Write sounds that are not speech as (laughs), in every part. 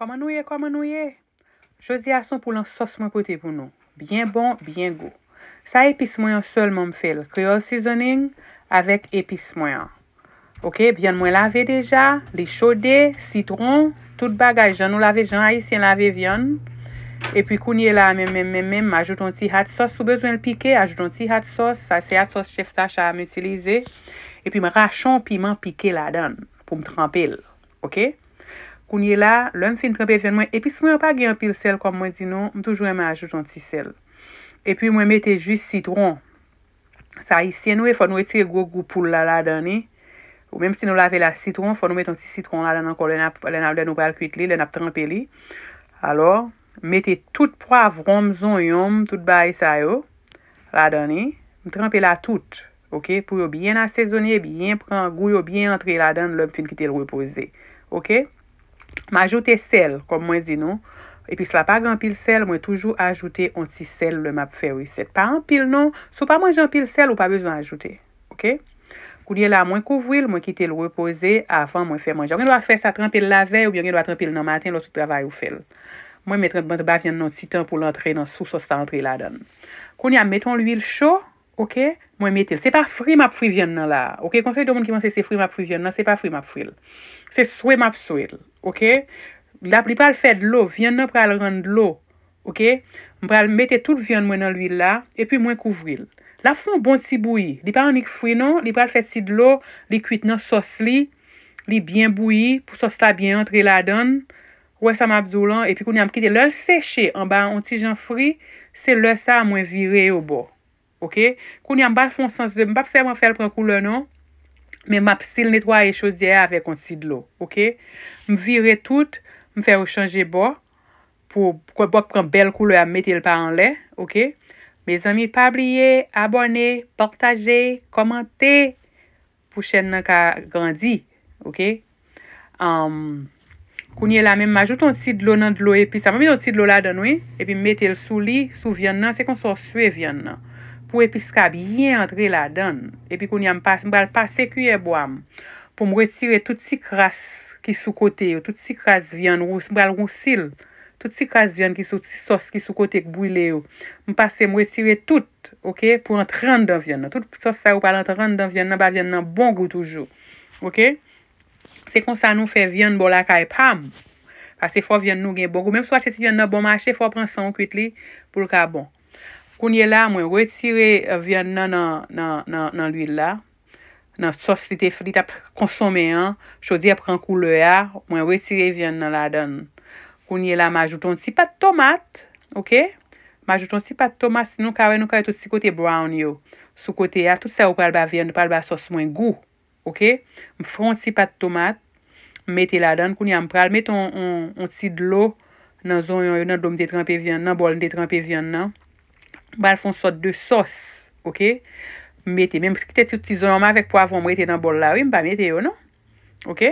Kwa man nouye, kwa man nouye. Chosi ason pou lan sosman pote pou nou. Bien bon, bien go. Sa epis mwen an sol man m fel. Creole seasoning avèk epis mwen an. Ok, byan mwen lave deja. Li chode, citron, tout bagaj. Jan nou lave jan ay si an lave vyan. Epi kounye la, mèm mèm mèm mèm. Majout an ti hat sos sou bezwen lpike. Ajout an ti hat sos. Sa se hat sos chef tache a m utilize. Epi m rachon pimen pike la dan. Pou m trampel. Ok? Kounye la, lèm fin trepe fen mwen. Epis mwen pa ge yon pil sel kom mwen di nou, mwen toujwen mwen ajout yon ti sel. Epi mwen mette jist sitron. Sa isye nou e fwa nou eti e gwo gwo pou la la dani. Ou mwenm si nou lave la sitron, fwa nou mette yon ti sitron la dani anko lè nap trepe li. Alors, mette tout poav romzon yon, tout bay sa yo. La dani. Mwen trepe la tout. Ok, pou yo byen asezone, byen pran, goyo byen antre la dani lèm fin kite lwepoze. Ok? Ma ajote sel, kom mwen di nou. Epi, se la pa gran pil sel, mwen toujou ajoute onti sel le map fè wè. Se pa an pil nou, sou pa mwen jan pil sel ou pa bezon ajoute. Ok? Kounye la mwen kouvwil, mwen kite l repose avan mwen fè mwen jan. Mwen do a fè sa trampil la vey ou mwen do a trampil nan matin lò sou travay ou fèl. Mwen mette bav yon non titan pou l'antre nan sou so stantri la don. Kounye a metton l'wil chou. Ok, mwen metil. Se pa fri map fri vyon nan la. Ok, konsey do moun ki mwansi se fri map fri vyon nan, se pa fri map fril. Se swi map swil. Ok, li pal fèd lo, vyon nan pral rend lo. Ok, mwen pral metil tout vyon mwen nan li la, e pi mwen kouvril. La fon bon ti boui, li pal anik fri nan, li pal fèd si de lo, li kwit nan sos li, li bien boui, pou sos ta bien antre la dan, wè sa map zoulan, e pi koun yam kite lèl seche an ba an tijan fri, se lèl sa mwen vire yo bo. Ok? Kouni an ba fonsans de, mba fèm an fèl pran koule nan, men map sil netwa e chosye a ve kon si dlo. Ok? M virè tout, m fè ou chanje bo, pou kwen bok pran bel koule a metel pa an le. Ok? Me zan mi pabliye, abone, portaje, komante, pou chen nan ka gandi. Ok? Kouni la men majoute kon si dlo nan dlo e pi sa mwen mi kon si dlo la dan we, e pi metel sou li, sou vyan nan, se kon sor suye vyan nan. pou episka bi yen entre la dan, epi koun yam pas, mbal pase kuyen bo am, pou mwetire tout si kras ki sou kote yo, tout si kras vyan, mbal roun sil, tout si kras vyan ki sou ti sos ki sou kote k bouyle yo, mwetire tout, ok, pou entrandan vyan nan, tout sos sa wou pal entrandan vyan nan, ba vyan nan bon goutoujou, ok, se kon sa nou fe vyan bol akay e pam, pa se fwa vyan nou gen bon goutoujou, mwenm so acheti vyan nan bon mache, fwa pren son kuit li pou lka bon, Kounye la mwen wetire euh, vyen nan nan lwil la. Nan sos li te fredi tap konsome an. Chodi ap pran koule ya. Mwen wetire vyen nan la dan. Kounye la majouton si pat tomat. Ok. Majouton si pat tomat. Sinon kare nou kare tout si kote brown yo. Sou kote ya. Tout se ou pral ba vyen. De pral ba sos mwen gou. Ok. Mwen fron si pat tomat. Mwen mette la dan. Kounye la mpral. Mette on ti de lo. Nan zon yo yo nan do mwen detrampi vyen. Nan bol mwen detrampi vyen nan. Ok. Ba al fon sot de sos, ok? Mete, menm skite ti ti zonman vek po avon mwete nan bol la wim, ba mete yo, no? Ok?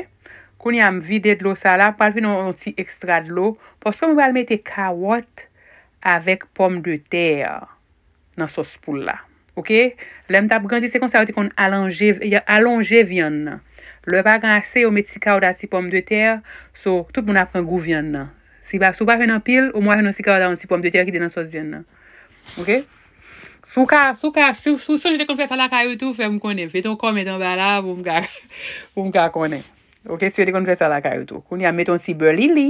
Kouni am vide de lo sa la, pal vi nan yon ti ekstra de lo. Poske mwen ba al mete kawot avek pomme de ter nan sos pou la, ok? Lem ta pou gandise kon sa wote kon alongev yon, no? Le ba ganase yo mete si kawot ati pomme de ter, so tout moun apren gouv yon, no? Si ba sou bak yon an pil, ou mwa yon si kawot ati pomme de ter ki de nan sos yon, no? Sou ka, sou ka, sou sou jete kon fè salakayoutou, fè m konen. Fè ton kom etan ba la, (laughs) pou m ka konen. Ok, sou jete kon fè salakayoutou. Koun ya meton si beli li,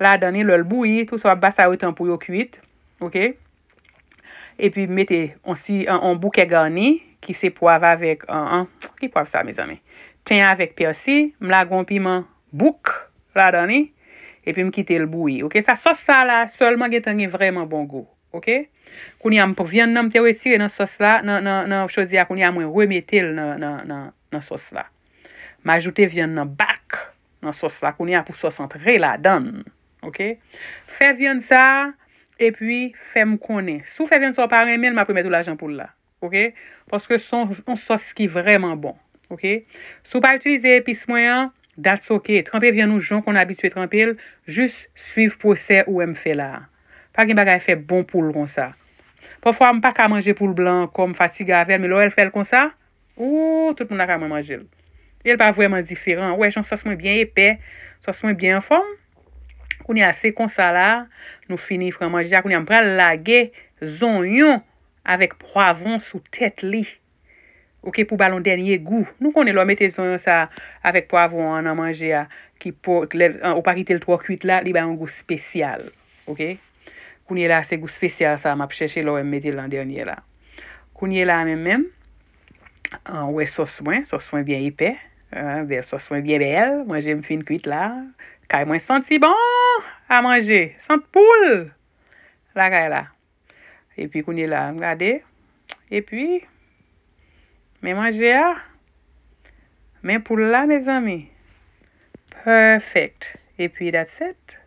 la dani lel boui, tout sa basa ou tanpou yo kuit. Ok, epi meten on si, an an bouke gani, ki se poav avèk an an, ki poav sa mizanme. Ten avèk piasi, m la gompi man bouk, la dani, epi m kite l boui. Ok, sa sos sa la, sol man getanye vreman bon gou. Ok? Kouni yam pou vyen nan mte wetire nan sos la, nan chodiya kouni yam mwen remetil nan sos la. Majoute vyen nan bak nan sos la kouni yam pou sos antre la dan. Ok? Fè vyen sa, epwi fè m konen. Sou fè vyen sa parmen men, ma pou met ou la jan pou la. Ok? Paske son sos ki vreman bon. Ok? Sou pa utilize pis mwen an, dat soke. Trampi vyen nou joun kon abiswe trampil, jous suiv posè ou m fè la an. Pa gen bagay fè bon poul kon sa. Po fwa m pa ka manje poul blan kon m fatiga avèl, me lo el fèl kon sa, ou tout moun la ka man manjèl. El pa vwèman diferan. Ouè, joun sa swen bien epè, sa swen bien fòm. Kouni asè kon sa la, nou fini fwen manjèl. Kouni am pral lage zonyon avèk poavon sou tèt li. Ok, pou balon denye gou. Nou koni lò mette zonyon sa avèk poavon nan manjèl ki ah, pou, ou pari tel tro kuit la, li ba yon gou spesyal. Ok? Kounye la se gout spesyal sa. M ap chèche lò m metil lan dernye la. Kounye la mè mèm. An wè sos mwen. Sos mwen vyen ipè. Sos mwen vyen bel. Mwen jèm fin kuit la. Kay mwen santi bon a manje. Santi poule. La kay la. E pi kounye la m gade. E pi. Mè manje la. Mèm poule la mè zami. Perfect. E pi dat set.